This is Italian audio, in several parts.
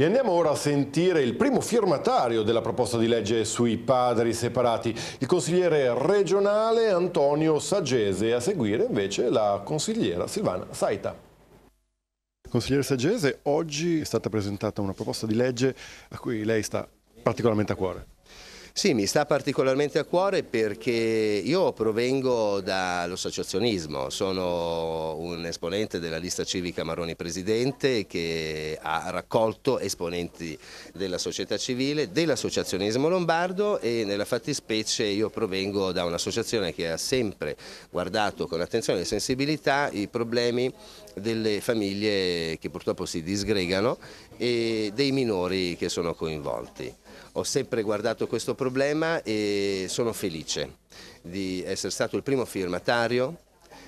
E andiamo ora a sentire il primo firmatario della proposta di legge sui padri separati, il consigliere regionale Antonio Sagese, a seguire invece la consigliera Silvana Saita. Consigliere Sagese, oggi è stata presentata una proposta di legge a cui lei sta particolarmente a cuore. Sì, mi sta particolarmente a cuore perché io provengo dall'associazionismo, sono un esponente della lista civica Maroni Presidente che ha raccolto esponenti della società civile, dell'associazionismo lombardo e nella fattispecie io provengo da un'associazione che ha sempre guardato con attenzione e sensibilità i problemi delle famiglie che purtroppo si disgregano e dei minori che sono coinvolti. Ho sempre guardato questo problema e sono felice di essere stato il primo firmatario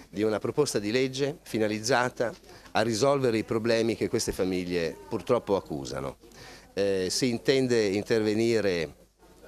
di una proposta di legge finalizzata a risolvere i problemi che queste famiglie purtroppo accusano. Eh, si intende intervenire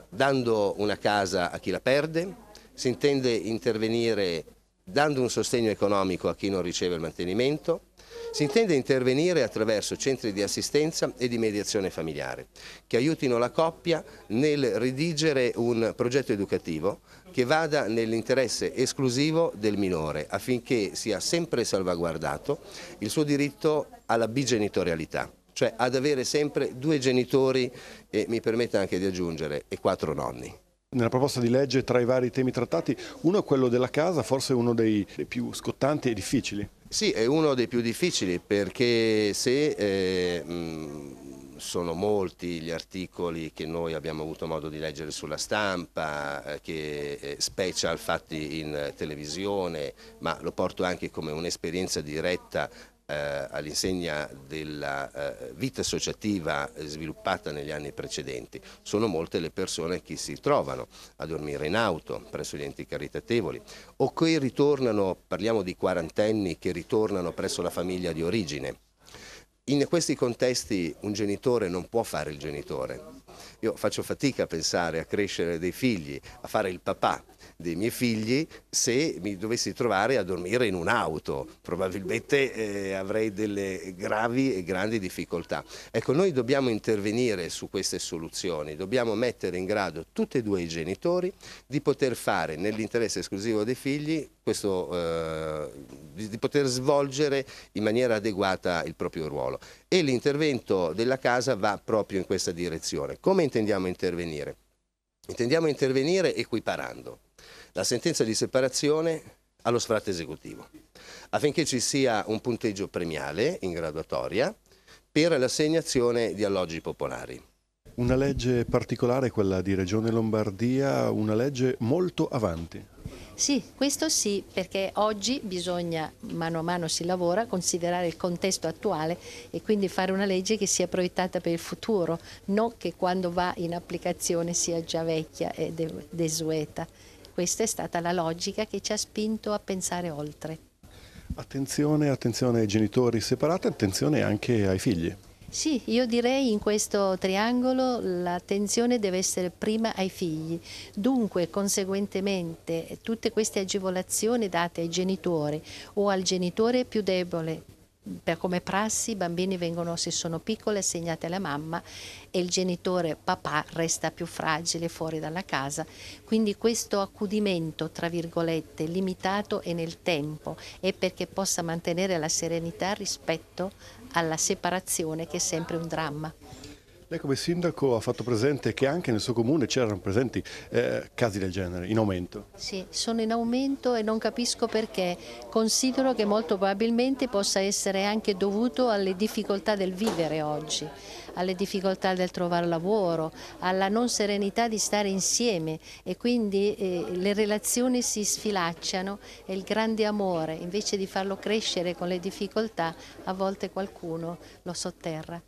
dando una casa a chi la perde, si intende intervenire Dando un sostegno economico a chi non riceve il mantenimento, si intende intervenire attraverso centri di assistenza e di mediazione familiare che aiutino la coppia nel redigere un progetto educativo che vada nell'interesse esclusivo del minore affinché sia sempre salvaguardato il suo diritto alla bigenitorialità, cioè ad avere sempre due genitori e mi permetta anche di aggiungere e quattro nonni nella proposta di legge tra i vari temi trattati, uno è quello della casa, forse uno dei più scottanti e difficili. Sì, è uno dei più difficili perché se eh, sono molti gli articoli che noi abbiamo avuto modo di leggere sulla stampa, eh, che eh, special fatti in eh, televisione, ma lo porto anche come un'esperienza diretta eh, all'insegna della eh, vita associativa sviluppata negli anni precedenti. Sono molte le persone che si trovano a dormire in auto presso gli enti caritatevoli o che ritornano, parliamo di quarantenni, che ritornano presso la famiglia di origine. In questi contesti un genitore non può fare il genitore. Io faccio fatica a pensare a crescere dei figli, a fare il papà, dei miei figli se mi dovessi trovare a dormire in un'auto, probabilmente eh, avrei delle gravi e grandi difficoltà. Ecco, noi dobbiamo intervenire su queste soluzioni, dobbiamo mettere in grado tutti e due i genitori di poter fare nell'interesse esclusivo dei figli questo, eh, di, di poter svolgere in maniera adeguata il proprio ruolo e l'intervento della casa va proprio in questa direzione. Come intendiamo intervenire? Intendiamo intervenire equiparando la sentenza di separazione allo sfratto esecutivo, affinché ci sia un punteggio premiale in graduatoria per l'assegnazione di alloggi popolari. Una legge particolare, quella di Regione Lombardia, una legge molto avanti. Sì, questo sì, perché oggi bisogna, mano a mano si lavora, considerare il contesto attuale e quindi fare una legge che sia proiettata per il futuro, non che quando va in applicazione sia già vecchia e desueta. Questa è stata la logica che ci ha spinto a pensare oltre. Attenzione, attenzione ai genitori separati, attenzione anche ai figli. Sì, io direi in questo triangolo l'attenzione deve essere prima ai figli, dunque conseguentemente tutte queste agevolazioni date ai genitori o al genitore più debole per come prassi i bambini vengono, se sono piccoli, assegnati alla mamma e il genitore papà resta più fragile fuori dalla casa. Quindi questo accudimento, tra virgolette, limitato e nel tempo è perché possa mantenere la serenità rispetto alla separazione che è sempre un dramma. Lei come sindaco ha fatto presente che anche nel suo comune c'erano presenti eh, casi del genere, in aumento? Sì, sono in aumento e non capisco perché. Considero che molto probabilmente possa essere anche dovuto alle difficoltà del vivere oggi, alle difficoltà del trovare lavoro, alla non serenità di stare insieme e quindi eh, le relazioni si sfilacciano e il grande amore, invece di farlo crescere con le difficoltà, a volte qualcuno lo sotterra.